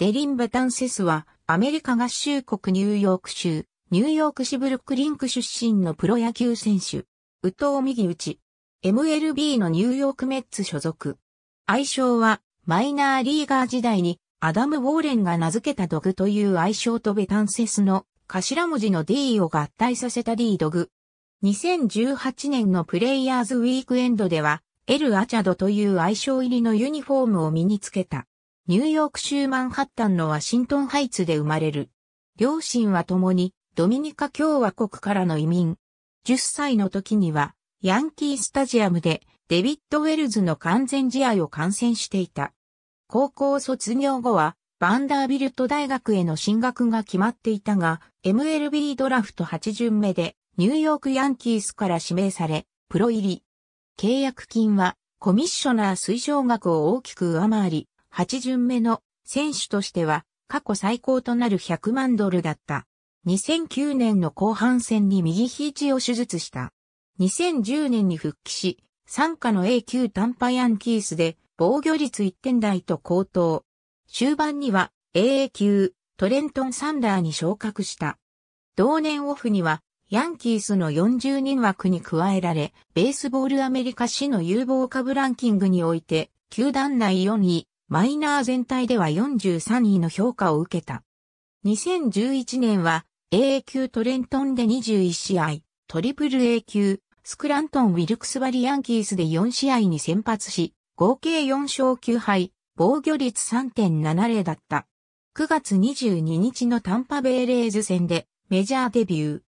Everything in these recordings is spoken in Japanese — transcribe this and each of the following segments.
デリン・ベタンセスは、アメリカ合衆国ニューヨーク州、ニューヨークシブルックリンク出身のプロ野球選手。宇藤右打ち。MLB のニューヨークメッツ所属。愛称は、マイナーリーガー時代に、アダム・ウォーレンが名付けたドグという愛称とベタンセスの頭文字の D を合体させた D ドグ。2018年のプレイヤーズウィークエンドでは、エル・アチャドという愛称入りのユニフォームを身につけた。ニューヨーク州マンハッタンのワシントンハイツで生まれる。両親は共にドミニカ共和国からの移民。10歳の時にはヤンキースタジアムでデビッド・ウェルズの完全試合を観戦していた。高校卒業後はバンダービルト大学への進学が決まっていたが、MLB ドラフト8巡目でニューヨークヤンキースから指名され、プロ入り。契約金はコミッショナー推奨額を大きく上回り、8巡目の選手としては過去最高となる100万ドルだった。2009年の後半戦に右肘を手術した。2010年に復帰し、参加の A 級ンパヤンキースで防御率1点台と高騰。終盤には a 級トレントンサンダーに昇格した。同年オフにはヤンキースの40人枠に加えられ、ベースボールアメリカ市の有望株ランキングにおいて、球団内4位、マイナー全体では43位の評価を受けた。2011年は AA 級トレントンで21試合、トリプル A 級、スクラントン・ウィルクスバリ・ヤンキースで4試合に先発し、合計4勝9敗、防御率3.70だった。9月22日のタンパベイレーズ戦でメジャーデビュ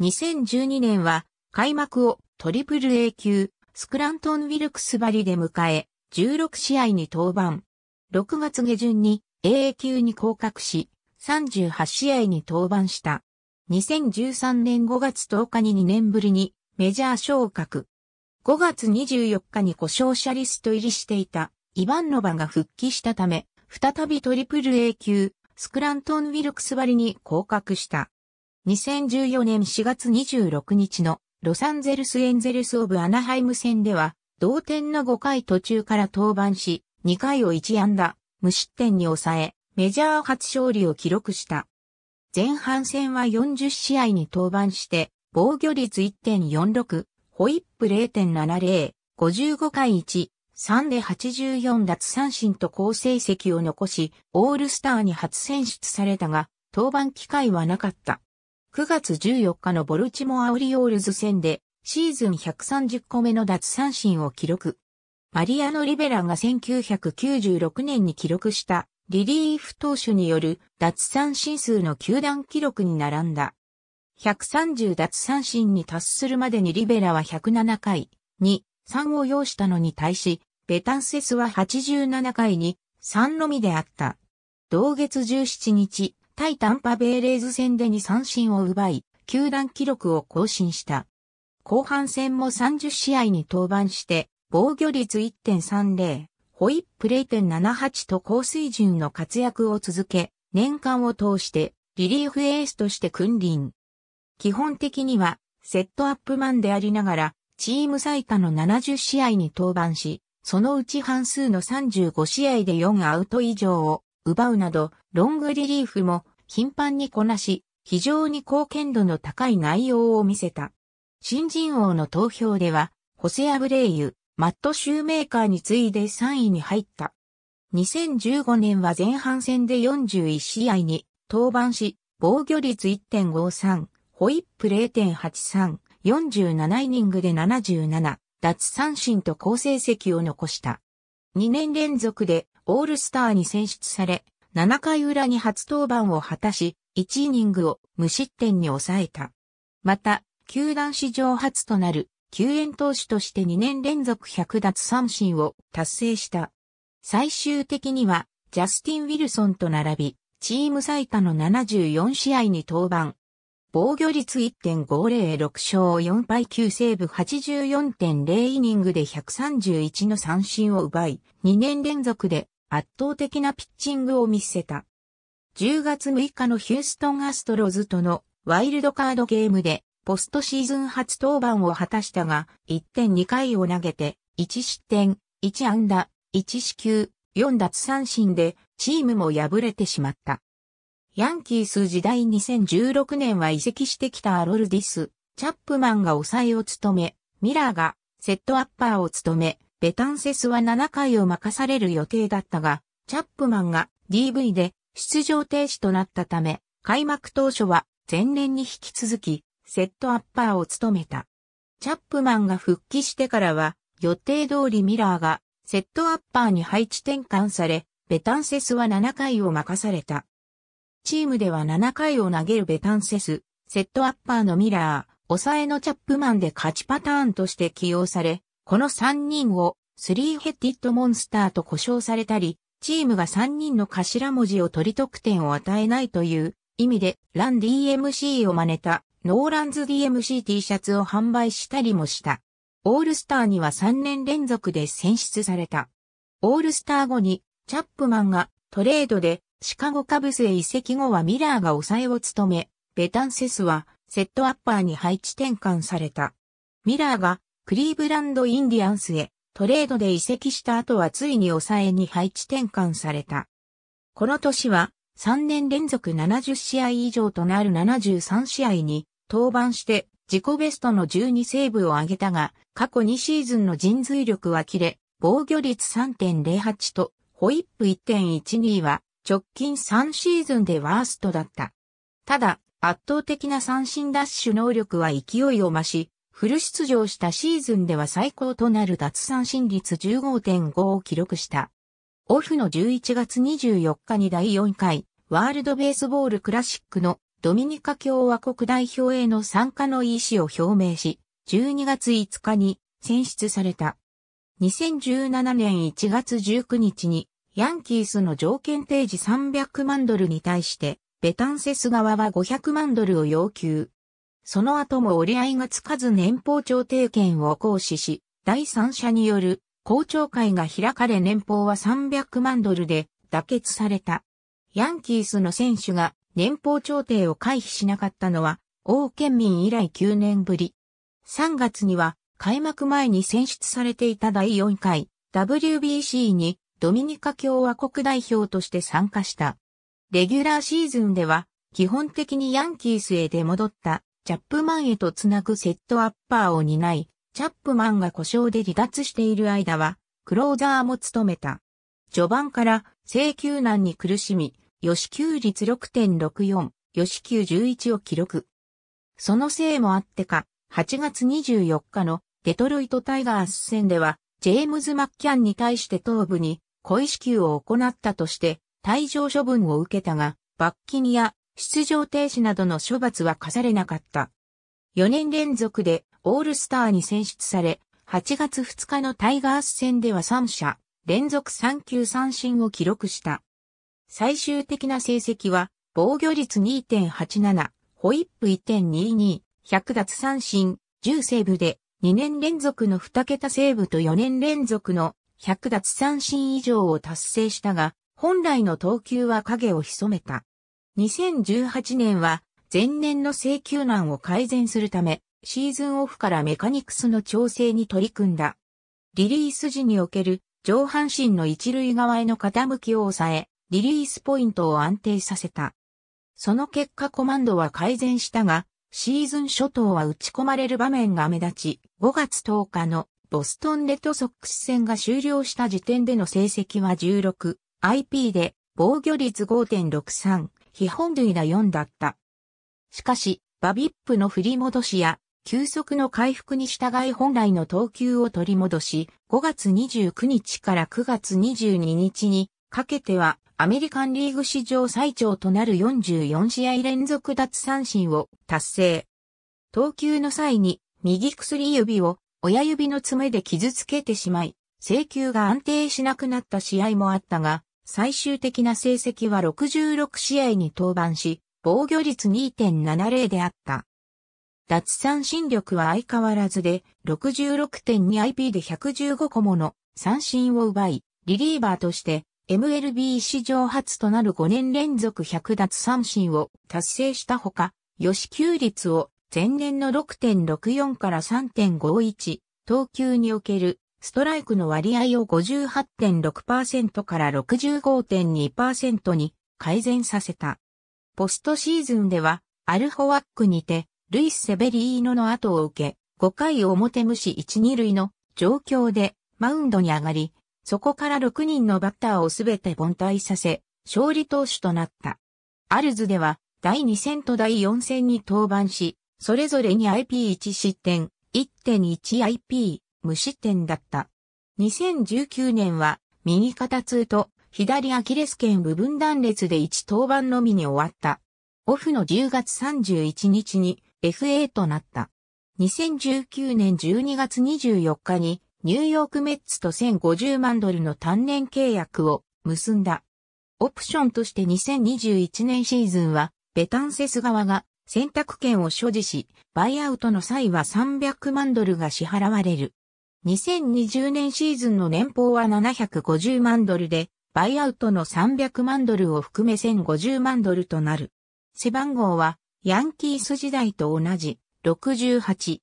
ー。2012年は開幕をトリプル A 級、スクラントン・ウィルクスバリで迎え、16試合に登板、6月下旬に AA 級に降格し、38試合に登板した。2013年5月10日に2年ぶりにメジャー昇格。5月24日に故障者リスト入りしていたイバンノバが復帰したため、再びトリプル A 級、スクラントン・ウィルクス割に降格した。2014年4月26日のロサンゼルス・エンゼルス・オブ・アナハイム戦では、同点の5回途中から登板し、2回を1安打、無失点に抑え、メジャー初勝利を記録した。前半戦は40試合に登板して、防御率1.46、ホイップ0.70、55回1、3で84奪三振と好成績を残し、オールスターに初選出されたが、登板機会はなかった。9月14日のボルチモア・オリオールズ戦で、シーズン130個目の奪三振を記録。マリアノ・リベラが1996年に記録したリリーフ投手による脱三振数の球団記録に並んだ。130脱三振に達するまでにリベラは107回に3を要したのに対し、ベタンセスは87回に3のみであった。同月17日、対タンパベイレーズ戦で2三振を奪い、球団記録を更新した。後半戦も30試合に登板して、防御率1.30、ホイップ0.78と高水準の活躍を続け、年間を通してリリーフエースとして君臨。基本的にはセットアップマンでありながら、チーム最多の70試合に登板し、そのうち半数の35試合で4アウト以上を奪うなど、ロングリリーフも頻繁にこなし、非常に貢献度の高い内容を見せた。新人王の投票では、ホセアブレイユ、マット・シューメーカーに次いで3位に入った。2015年は前半戦で41試合に登板し、防御率1.53、ホイップ0.83、47イニングで77、奪三振と好成績を残した。2年連続でオールスターに選出され、7回裏に初登板を果たし、1イニングを無失点に抑えた。また、球団史上初となる救援投手として2年連続100奪三振を達成した。最終的には、ジャスティン・ウィルソンと並び、チーム最多の74試合に登板。防御率1.506勝4敗9セーブ84.0イニングで131の三振を奪い、2年連続で圧倒的なピッチングを見せた。10月6日のヒューストンアストロズとのワイルドカードゲームでポストシーズン初登板を果たしたが、1.2回を投げて、1失点、1安打、1四球、4奪三振で、チームも敗れてしまった。ヤンキース時代2016年は移籍してきたアロルディス、チャップマンが抑えを務め、ミラーがセットアッパーを務め、ベタンセスは7回を任される予定だったが、チャップマンが DV で出場停止となったため、開幕当初は前年に引き続きセットアッパーを務めた。チャップマンが復帰してからは、予定通りミラーがセットアッパーに配置転換され、ベタンセスは7回を任された。チームでは7回を投げるベタンセス、セットアッパーのミラー、抑えのチャップマンで勝ちパターンとして起用され、この3人をスリーヘッディットモンスターと呼称されたり、チームが3人の頭文字を取り得点を与えないという意味でラン DMC を真似たノーランズ DMC-T シャツを販売したりもした。オールスターには3年連続で選出された。オールスター後に、チャップマンがトレードでシカゴカブスへ移籍後はミラーが抑えを務め、ベタンセスはセットアッパーに配置転換された。ミラーがクリーブランドインディアンスへトレードで移籍した後はついに抑えに配置転換された。この年は3年連続70試合以上となる73試合に登板して自己ベストの12セーブを挙げたが、過去2シーズンの人髄力は切れ、防御率3.08と、ホイップ1.12は、直近3シーズンでワーストだった。ただ、圧倒的な三振ダッシュ能力は勢いを増し、フル出場したシーズンでは最高となる脱三振率15.5を記録した。オフの11月24日に第4回、ワールドベースボールクラシックのドミニカ共和国代表への参加の意思を表明し、12月5日に選出された。2017年1月19日に、ヤンキースの条件提示300万ドルに対して、ベタンセス側は500万ドルを要求。その後も折り合いがつかず年俸調停権を行使し、第三者による公聴会が開かれ年俸は300万ドルで妥結された。ヤンキースの選手が年俸調停を回避しなかったのは、王県民以来9年ぶり。3月には、開幕前に選出されていた第4回 WBC にドミニカ共和国代表として参加した。レギュラーシーズンでは、基本的にヤンキースへ出戻ったチャップマンへとつなぐセットアッパーを担い、チャップマンが故障で離脱している間は、クローザーも務めた。序盤から請求難に苦しみ、支給率6.64、支給11を記録。そのせいもあってか、8月24日のデトロイトタイガース戦では、ジェームズ・マッキャンに対して頭部に故意支給を行ったとして、退場処分を受けたが、罰金や出場停止などの処罰は課されなかった。4年連続でオールスターに選出され、8月2日のタイガース戦では3者、連続3球三振を記録した。最終的な成績は、防御率2.87、ホイップ1.22、100奪三振、10セーブで、2年連続の2桁セーブと4年連続の100奪三振以上を達成したが、本来の投球は影を潜めた。2018年は、前年の請求難を改善するため、シーズンオフからメカニクスの調整に取り組んだ。リリース時における上半身の一塁側への傾きを抑え、リリースポイントを安定させた。その結果コマンドは改善したが、シーズン初頭は打ち込まれる場面が目立ち、5月10日のボストンレッドソックス戦が終了した時点での成績は16、IP で防御率5.63、非本塁打4だった。しかし、バビップの振り戻しや、急速の回復に従い本来の投球を取り戻し、5月29日から9月22日にかけてはアメリカンリーグ史上最長となる44試合連続奪三振を達成。投球の際に右薬指を親指の爪で傷つけてしまい、請求が安定しなくなった試合もあったが、最終的な成績は66試合に登板し、防御率2.70であった。脱三振力は相変わらずで、66.2IP で115個もの三振を奪い、リリーバーとして MLB 史上初となる5年連続100奪三振を達成したほか、予支給率を前年の6.64から3.51、投球におけるストライクの割合を58.6%から65.2%に改善させた。ポストシーズンでは、アルホワックにて、ルイス・セベリーノの後を受け、5回表無視1、2塁の状況でマウンドに上がり、そこから6人のバッターをすべて凡退させ、勝利投手となった。アルズでは、第2戦と第4戦に登板し、それぞれに IP1 失点、1.1IP、無失点だった。2019年は、右肩痛と左アキレス腱部分断裂で1登板のみに終わった。オフの10月31日に FA となった。2019年12月24日にニューヨークメッツと1050万ドルの単年契約を結んだ。オプションとして2021年シーズンは、ベタンセス側が選択権を所持し、バイアウトの際は300万ドルが支払われる。2020年シーズンの年俸は750万ドルで、バイアウトの300万ドルを含め1050万ドルとなる。背番号は、ヤンキース時代と同じ、68。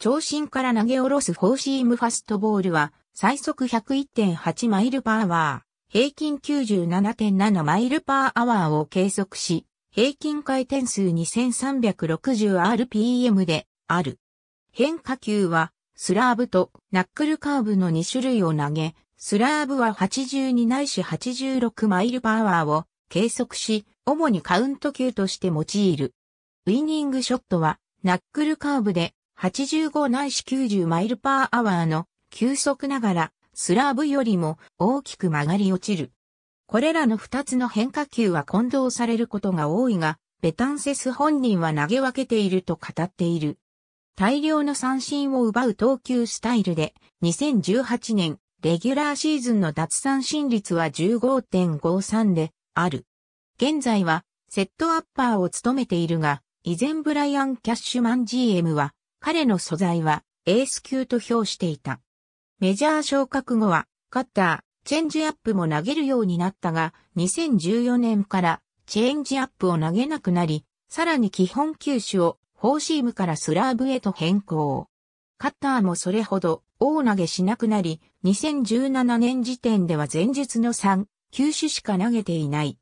長身から投げ下ろすフォーシームファストボールは、最速101.8マイルパーワー、平均97.7マイルパーアワーを計測し、平均回転数 2360rpm である。変化球は、スラーブとナックルカーブの2種類を投げ、スラーブは82ないし86マイルパワーを計測し、主にカウント球として用いる。ウィニングショットは、ナックルカーブで85ないし90マイルパーアワーの急速ながらスラーブよりも大きく曲がり落ちる。これらの2つの変化球は混同されることが多いが、ベタンセス本人は投げ分けていると語っている。大量の三振を奪う投球スタイルで、2018年、レギュラーシーズンの脱三振率は15.53である。現在は、セットアッパーを務めているが、以前ブライアン・キャッシュマン GM は、彼の素材はエース級と評していた。メジャー昇格後は、カッター、チェンジアップも投げるようになったが、2014年からチェンジアップを投げなくなり、さらに基本球種をフォーシームからスラーブへと変更。カッターもそれほど大投げしなくなり、2017年時点では前述の3、球種しか投げていない。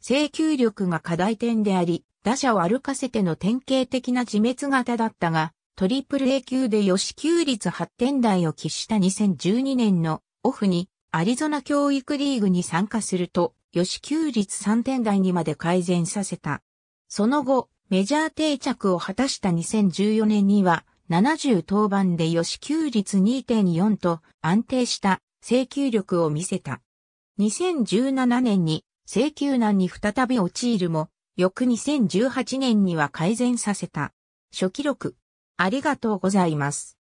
制球力が課題点であり、打者を歩かせての典型的な自滅型だったが、トリプル A 級で予支給率8点台を喫した2012年のオフにアリゾナ教育リーグに参加すると予支給率3点台にまで改善させた。その後、メジャー定着を果たした2014年には70登板で予支給率2.4と安定した請求力を見せた。2017年に請求難に再び陥るも、翌2018年には改善させた。初記録、ありがとうございます。